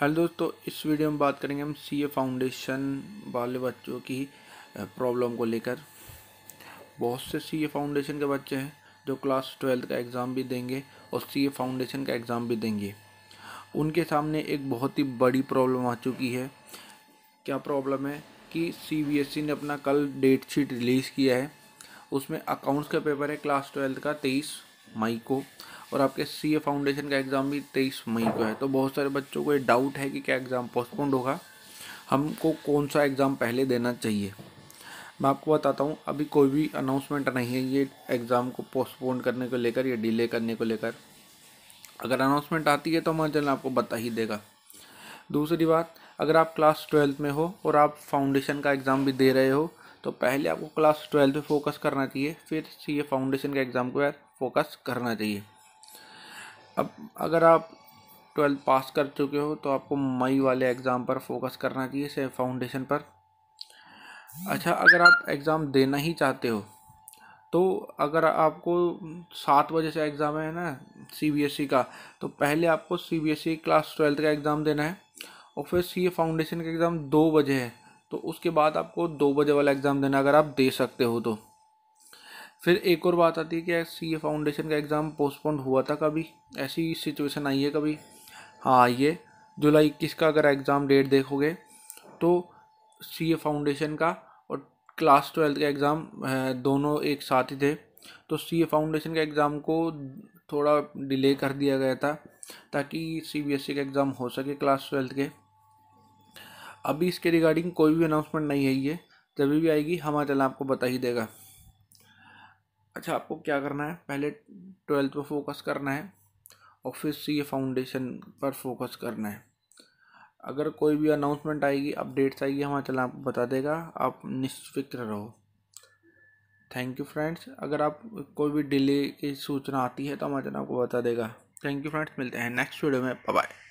hello दोस्तों इस video में बात करेंगे हम सी ए फाउंडेशन वाले बच्चों की प्रॉब्लम को लेकर बहुत से सी ए फाउंडेशन के बच्चे हैं जो क्लास ट्वेल्थ का एग्ज़ाम भी देंगे और सी ए फाउंडेशन का एग्ज़ाम भी देंगे उनके सामने एक बहुत ही बड़ी प्रॉब्लम आ चुकी है क्या प्रॉब्लम है कि सी बी एस ई ने अपना कल डेट शीट रिलीज़ किया है उसमें अकाउंट्स का पेपर है क्लास ट्वेल्थ का तेईस मई को और आपके सी ए फाउंडेशन का एग्ज़ाम भी तेईस मई को है तो बहुत सारे बच्चों को ये डाउट है कि क्या एग्ज़ाम पोस्टपोन्ड होगा हमको कौन सा एग्ज़ाम पहले देना चाहिए मैं आपको बताता हूँ अभी कोई भी अनाउंसमेंट नहीं है ये एग्ज़ाम को पोस्टपोन करने को लेकर या डिले करने को लेकर अगर अनाउंसमेंट आती है तो हमारा आपको बता ही देगा दूसरी बात अगर आप क्लास ट्वेल्थ में हो और आप फाउंडेशन का एग्ज़ाम भी दे रहे हो तो पहले आपको क्लास ट्वेल्थ पे फोकस करना चाहिए फिर सी ए फाउंडेशन के एग्ज़ाम को यार फोकस करना चाहिए अब अगर आप ट्वेल्थ पास कर चुके हो तो आपको मई वाले एग्ज़ाम पर फोकस करना चाहिए से फाउंडेशन पर अच्छा अगर आप एग्ज़ाम देना ही चाहते हो तो अगर आपको सात बजे से एग्ज़ाम है ना सीबीएसई e का तो पहले आपको सीबीएसई e क्लास ट्वेल्थ का एग्ज़ाम देना है और फिर सी फाउंडेशन का एग्ज़ाम दो बजे है तो उसके बाद आपको दो बजे वाला एग्ज़ाम देना अगर आप दे सकते हो तो फिर एक और बात आती है कि सी ए फाउंडेशन का एग्ज़ाम पोस्टपोन हुआ था कभी ऐसी सिचुएशन आई है कभी हाँ आई है जुलाई इक्कीस का अगर एग्ज़ाम डेट देखोगे तो सी ए फाउंडेशन का और क्लास ट्वेल्थ का एग्ज़ाम दोनों एक साथ ही थे तो सी ए फाउंडेशन का एग्ज़ाम को थोड़ा डिले कर दिया गया था ताकि सी बी एस ई का एग्ज़ाम हो सके क्लास ट्वेल्थ के अभी इसके रिगार्डिंग कोई भी अनाउंसमेंट नहीं है ये जब भी आएगी हमारा चैनल आपको बता ही देगा अच्छा आपको क्या करना है पहले ट्वेल्थ पर फोकस करना है और फिर सी फाउंडेशन पर फोकस करना है अगर कोई भी अनाउंसमेंट आएगी अपडेट्स आएगी हमारा चैनल आपको बता देगा आप निष्फिक्र रहो थैंक यू फ्रेंड्स अगर आप कोई भी डिले की सूचना आती है तो हमारा चैनल आपको बता देगा थैंक यू फ्रेंड्स मिलते हैं नेक्स्ट वीडियो में बाय